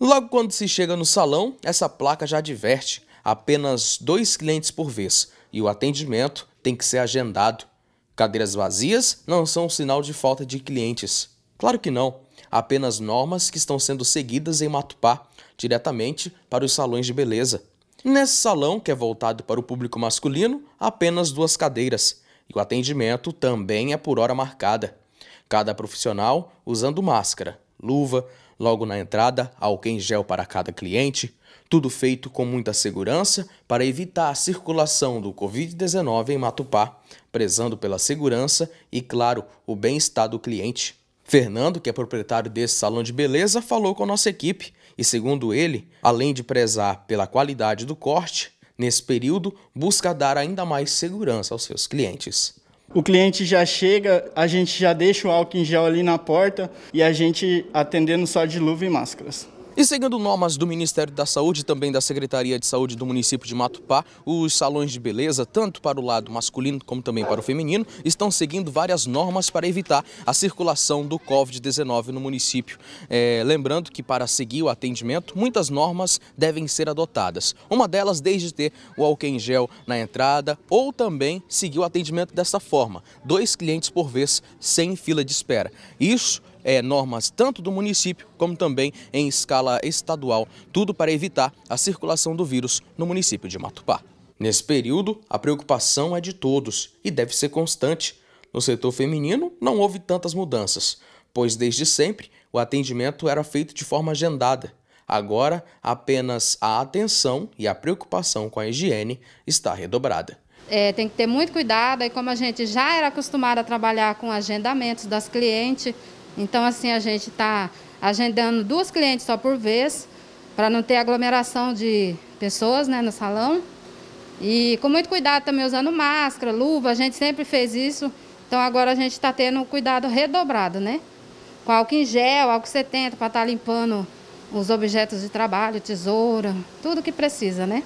Logo quando se chega no salão, essa placa já adverte apenas dois clientes por vez e o atendimento tem que ser agendado. Cadeiras vazias não são um sinal de falta de clientes. Claro que não, apenas normas que estão sendo seguidas em Matupá, diretamente para os salões de beleza. Nesse salão, que é voltado para o público masculino, apenas duas cadeiras, e o atendimento também é por hora marcada. Cada profissional usando máscara, luva, logo na entrada, álcool em gel para cada cliente, tudo feito com muita segurança para evitar a circulação do Covid-19 em Matupá, prezando pela segurança e, claro, o bem-estar do cliente. Fernando, que é proprietário desse salão de beleza, falou com a nossa equipe e, segundo ele, além de prezar pela qualidade do corte, nesse período busca dar ainda mais segurança aos seus clientes. O cliente já chega, a gente já deixa o álcool em gel ali na porta e a gente atendendo só de luva e máscaras. E seguindo normas do Ministério da Saúde e também da Secretaria de Saúde do município de Matupá, os salões de beleza, tanto para o lado masculino como também para o feminino, estão seguindo várias normas para evitar a circulação do Covid-19 no município. É, lembrando que para seguir o atendimento, muitas normas devem ser adotadas. Uma delas desde ter o álcool em gel na entrada ou também seguir o atendimento dessa forma, dois clientes por vez, sem fila de espera. Isso é, normas tanto do município como também em escala estadual, tudo para evitar a circulação do vírus no município de Matupá. Nesse período, a preocupação é de todos e deve ser constante. No setor feminino, não houve tantas mudanças, pois desde sempre o atendimento era feito de forma agendada. Agora, apenas a atenção e a preocupação com a higiene está redobrada. É, tem que ter muito cuidado, e como a gente já era acostumada a trabalhar com agendamentos das clientes, então, assim, a gente está agendando duas clientes só por vez, para não ter aglomeração de pessoas né, no salão. E com muito cuidado também usando máscara, luva, a gente sempre fez isso. Então agora a gente está tendo um cuidado redobrado, né? Com álcool em gel, álcool 70, para estar tá limpando os objetos de trabalho, tesoura, tudo que precisa, né?